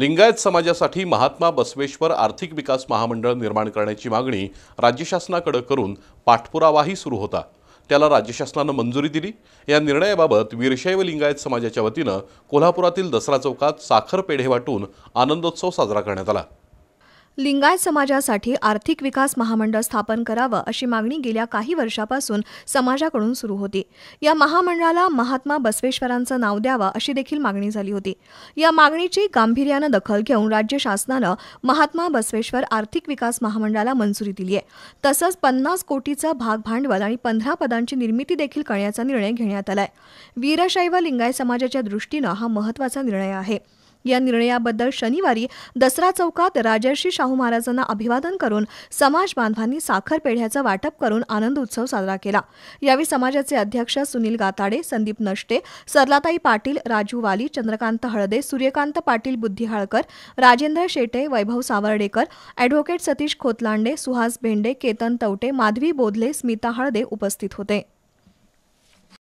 लिंगायत समाजासाठी महात्मा बसवेश्वर आर्थिक विकास महामंडळ निर्माण करण्याची मागणी राज्य शासनाकडे करून पाठपुरावाही सुरू होता त्याला राज्य शासनानं मंजुरी दिली या निर्णयाबाबत वीरशैव लिंगायत समाजाच्या वतीनं कोल्हापुरातील दसरा चौकात साखर पेढे वाटून आनंदोत्सव साजरा करण्यात आला लिंगायत समाजासाठी आर्थिक विकास महामंडळ स्थापन करावं अशी मागणी गेल्या काही वर्षापासून समाजाकडून सुरू होती या महामंडळाला महात्मा बसवेश्वरांचं नाव द्यावं अशी देखील मागणी झाली होती या मागणीची गांभीर्यानं दखल घेऊन राज्य शासनानं महात्मा बसवेश्वर आर्थिक विकास महामंडळाला मंजुरी दिली आहे तसंच पन्नास कोटीचं भाग भांडवल आणि पंधरा पदांची निर्मिती देखील करण्याचा निर्णय घेण्यात आलाय वीरशैव लिंगायत समाजाच्या दृष्टीनं हा महत्वाचा निर्णय आहे या निर्णयाबद्दल शनिवारी दसरा चौकात राजर्षी शाहू महाराजांना अभिवादन करून समाज बांधवांनी साखर पेढ्याचं वाटप करून आनंद उत्सव साजरा केला यावेळी समाजाचे अध्यक्ष सुनील गाताडे संदीप नष्टे सरलाताई पाटील राजू वाली चंद्रकांत हळदे सूर्यकांत पाटील बुद्धिहाळकर राजेंद्र शेटे वैभव सावर्डेकर ॲडव्होकेट सतीश खोतलांडे सुहास भेंडे केतन तवटे माधवी बोधले स्मिता हळदे उपस्थित होते